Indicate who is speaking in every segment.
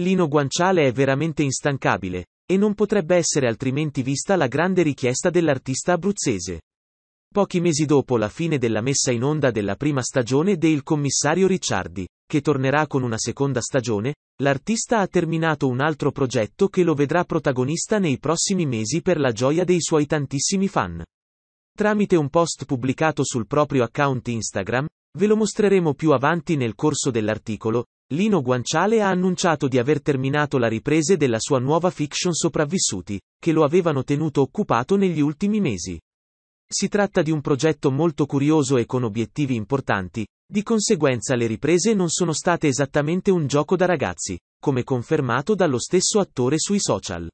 Speaker 1: Lino Guanciale è veramente instancabile, e non potrebbe essere altrimenti vista la grande richiesta dell'artista abruzzese. Pochi mesi dopo la fine della messa in onda della prima stagione de Il commissario Ricciardi, che tornerà con una seconda stagione, l'artista ha terminato un altro progetto che lo vedrà protagonista nei prossimi mesi per la gioia dei suoi tantissimi fan. Tramite un post pubblicato sul proprio account Instagram, ve lo mostreremo più avanti nel corso dell'articolo, Lino Guanciale ha annunciato di aver terminato la riprese della sua nuova fiction Sopravvissuti, che lo avevano tenuto occupato negli ultimi mesi. Si tratta di un progetto molto curioso e con obiettivi importanti, di conseguenza le riprese non sono state esattamente un gioco da ragazzi, come confermato dallo stesso attore sui social.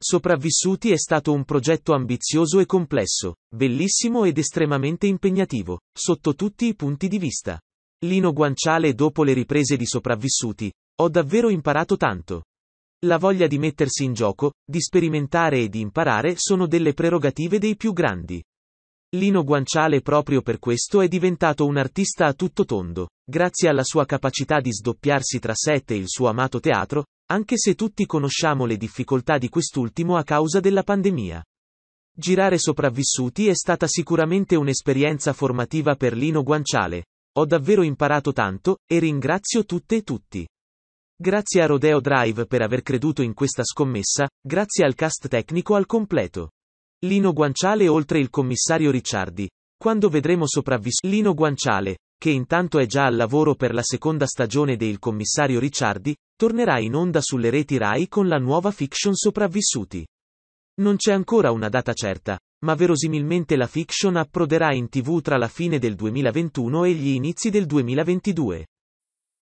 Speaker 1: Sopravvissuti è stato un progetto ambizioso e complesso, bellissimo ed estremamente impegnativo, sotto tutti i punti di vista. Lino Guanciale dopo le riprese di sopravvissuti, ho davvero imparato tanto. La voglia di mettersi in gioco, di sperimentare e di imparare sono delle prerogative dei più grandi. Lino Guanciale proprio per questo è diventato un artista a tutto tondo, grazie alla sua capacità di sdoppiarsi tra Sette e il suo amato teatro, anche se tutti conosciamo le difficoltà di quest'ultimo a causa della pandemia. Girare sopravvissuti è stata sicuramente un'esperienza formativa per Lino Guanciale, ho davvero imparato tanto, e ringrazio tutte e tutti. Grazie a Rodeo Drive per aver creduto in questa scommessa, grazie al cast tecnico al completo. Lino Guanciale oltre il commissario Ricciardi. Quando vedremo sopravvissuto Lino Guanciale, che intanto è già al lavoro per la seconda stagione de Il commissario Ricciardi, tornerà in onda sulle reti Rai con la nuova fiction Sopravvissuti. Non c'è ancora una data certa, ma verosimilmente la fiction approderà in tv tra la fine del 2021 e gli inizi del 2022.